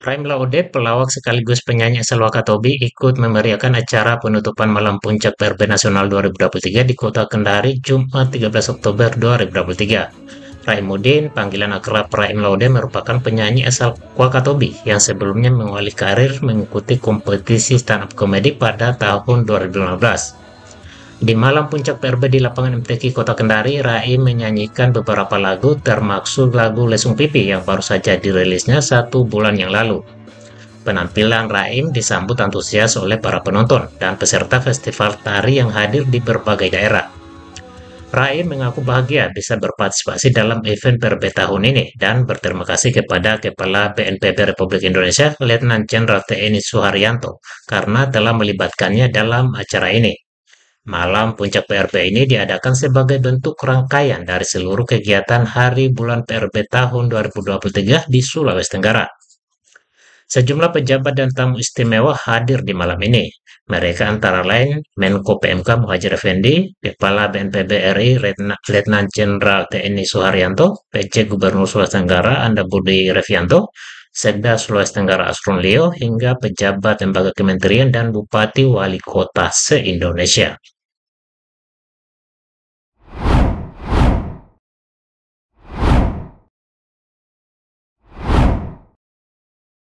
Prime Laude, pelawak sekaligus penyanyi asal Wakatobi, ikut memeriahkan acara penutupan Malam Puncak PRB Nasional 2023 di Kota Kendari, Jumat 13 Oktober 2023. Raimudin, panggilan akrab Prime Laude merupakan penyanyi asal Wakatobi yang sebelumnya mengawali karir mengikuti kompetisi stand-up komedi pada tahun 2015. Di malam puncak PRB di lapangan MTQ Kota Kendari, Rai menyanyikan beberapa lagu termasuk lagu Lesung Pipi yang baru saja dirilisnya satu bulan yang lalu. Penampilan Raim disambut antusias oleh para penonton dan peserta festival tari yang hadir di berbagai daerah. Raim mengaku bahagia bisa berpartisipasi dalam event PRB tahun ini dan berterima kasih kepada Kepala BNPB Republik Indonesia, Letnan Jenderal TNI Suharyanto, karena telah melibatkannya dalam acara ini. Malam puncak PRB ini diadakan sebagai bentuk rangkaian dari seluruh kegiatan Hari Bulan PRB tahun 2023 di Sulawesi Tenggara. Sejumlah pejabat dan tamu istimewa hadir di malam ini. Mereka antara lain Menko PMK Muhajir Effendi, Kepala BNPB RI Letnan Jenderal TNI Soeharyanto, PC Gubernur Sulawesi Tenggara Anda Budi Revianto, Sekda Sulawesi Tenggara Asrun Leo hingga pejabat lembaga kementerian dan bupati wali kota se-Indonesia.